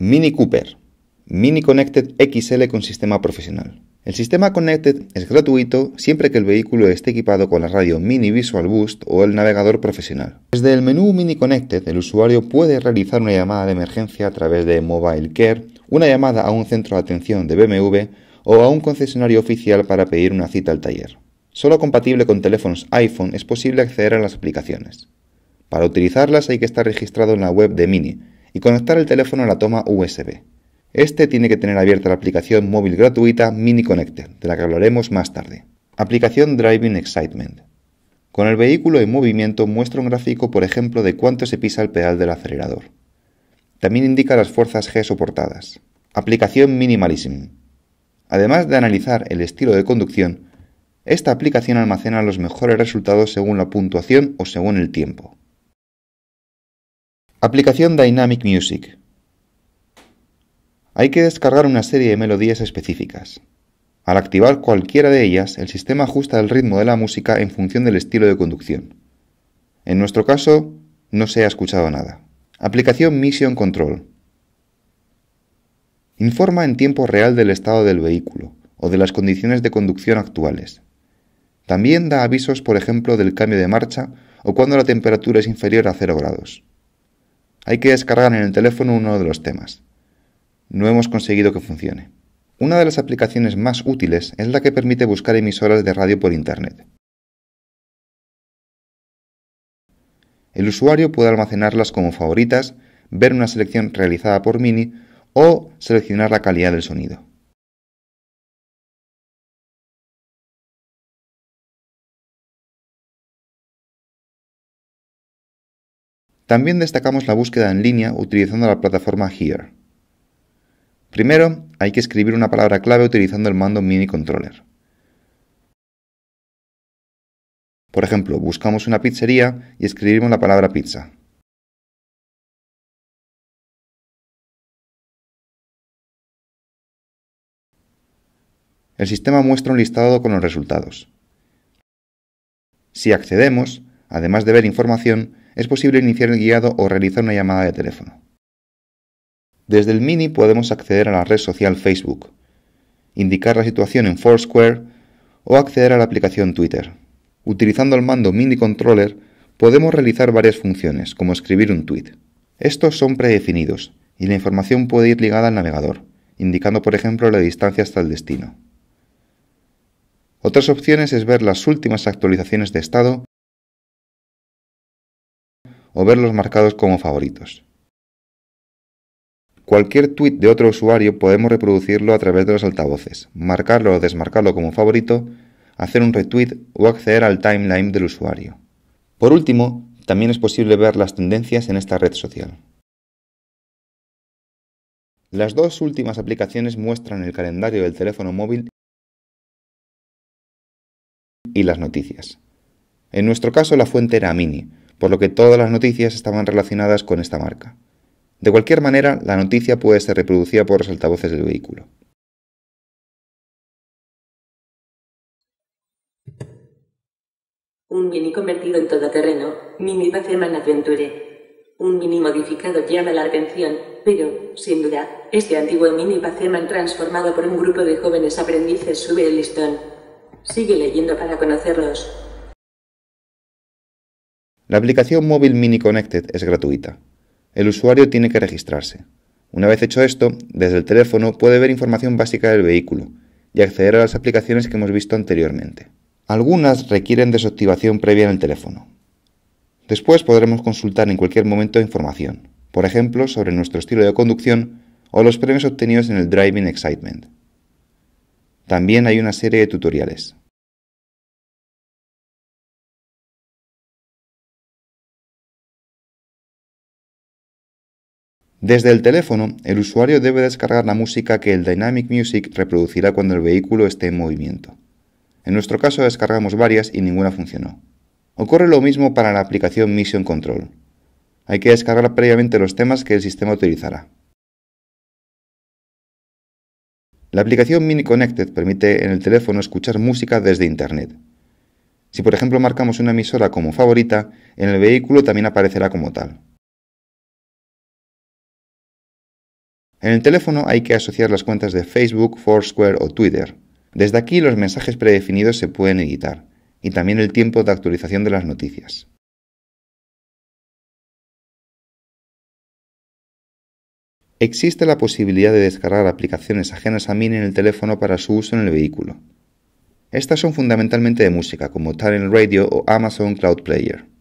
Mini Cooper, Mini Connected XL con sistema profesional. El sistema Connected es gratuito siempre que el vehículo esté equipado con la radio Mini Visual Boost o el navegador profesional. Desde el menú Mini Connected, el usuario puede realizar una llamada de emergencia a través de Mobile Care, una llamada a un centro de atención de BMW o a un concesionario oficial para pedir una cita al taller. Solo compatible con teléfonos iPhone es posible acceder a las aplicaciones. Para utilizarlas hay que estar registrado en la web de Mini, y conectar el teléfono a la toma USB. Este tiene que tener abierta la aplicación móvil gratuita Mini Connector, de la que hablaremos más tarde. Aplicación Driving Excitement. Con el vehículo en movimiento muestra un gráfico, por ejemplo, de cuánto se pisa el pedal del acelerador. También indica las fuerzas G soportadas. Aplicación Minimalism. Además de analizar el estilo de conducción, esta aplicación almacena los mejores resultados según la puntuación o según el tiempo. Aplicación Dynamic Music. Hay que descargar una serie de melodías específicas. Al activar cualquiera de ellas, el sistema ajusta el ritmo de la música en función del estilo de conducción. En nuestro caso, no se ha escuchado nada. Aplicación Mission Control. Informa en tiempo real del estado del vehículo o de las condiciones de conducción actuales. También da avisos, por ejemplo, del cambio de marcha o cuando la temperatura es inferior a 0 grados hay que descargar en el teléfono uno de los temas. No hemos conseguido que funcione. Una de las aplicaciones más útiles es la que permite buscar emisoras de radio por Internet. El usuario puede almacenarlas como favoritas, ver una selección realizada por Mini o seleccionar la calidad del sonido. También destacamos la búsqueda en línea utilizando la plataforma Here. Primero, hay que escribir una palabra clave utilizando el mando Mini Controller. Por ejemplo, buscamos una pizzería y escribimos la palabra pizza. El sistema muestra un listado con los resultados. Si accedemos, además de ver información, es posible iniciar el guiado o realizar una llamada de teléfono. Desde el Mini podemos acceder a la red social Facebook, indicar la situación en Foursquare o acceder a la aplicación Twitter. Utilizando el mando Mini Controller podemos realizar varias funciones, como escribir un tweet. Estos son predefinidos y la información puede ir ligada al navegador, indicando por ejemplo la distancia hasta el destino. Otras opciones es ver las últimas actualizaciones de estado o verlos marcados como favoritos. Cualquier tweet de otro usuario podemos reproducirlo a través de los altavoces, marcarlo o desmarcarlo como favorito, hacer un retweet o acceder al timeline del usuario. Por último, también es posible ver las tendencias en esta red social. Las dos últimas aplicaciones muestran el calendario del teléfono móvil y las noticias. En nuestro caso la fuente era Mini, por lo que todas las noticias estaban relacionadas con esta marca. De cualquier manera, la noticia puede ser reproducida por los altavoces del vehículo. Un mini convertido en todoterreno, Mini Paceman Adventure. Un mini modificado llama la atención, pero, sin duda, este antiguo mini Paceman transformado por un grupo de jóvenes aprendices sube el listón. Sigue leyendo para conocerlos. La aplicación móvil Mini Connected es gratuita. El usuario tiene que registrarse. Una vez hecho esto, desde el teléfono puede ver información básica del vehículo y acceder a las aplicaciones que hemos visto anteriormente. Algunas requieren desactivación previa en el teléfono. Después podremos consultar en cualquier momento información, por ejemplo, sobre nuestro estilo de conducción o los premios obtenidos en el Driving Excitement. También hay una serie de tutoriales. Desde el teléfono, el usuario debe descargar la música que el Dynamic Music reproducirá cuando el vehículo esté en movimiento. En nuestro caso descargamos varias y ninguna funcionó. Ocurre lo mismo para la aplicación Mission Control. Hay que descargar previamente los temas que el sistema utilizará. La aplicación Mini Connected permite en el teléfono escuchar música desde Internet. Si por ejemplo marcamos una emisora como favorita, en el vehículo también aparecerá como tal. En el teléfono hay que asociar las cuentas de Facebook, Foursquare o Twitter. Desde aquí los mensajes predefinidos se pueden editar, y también el tiempo de actualización de las noticias. Existe la posibilidad de descargar aplicaciones ajenas a MIN en el teléfono para su uso en el vehículo. Estas son fundamentalmente de música, como Talent Radio o Amazon Cloud Player.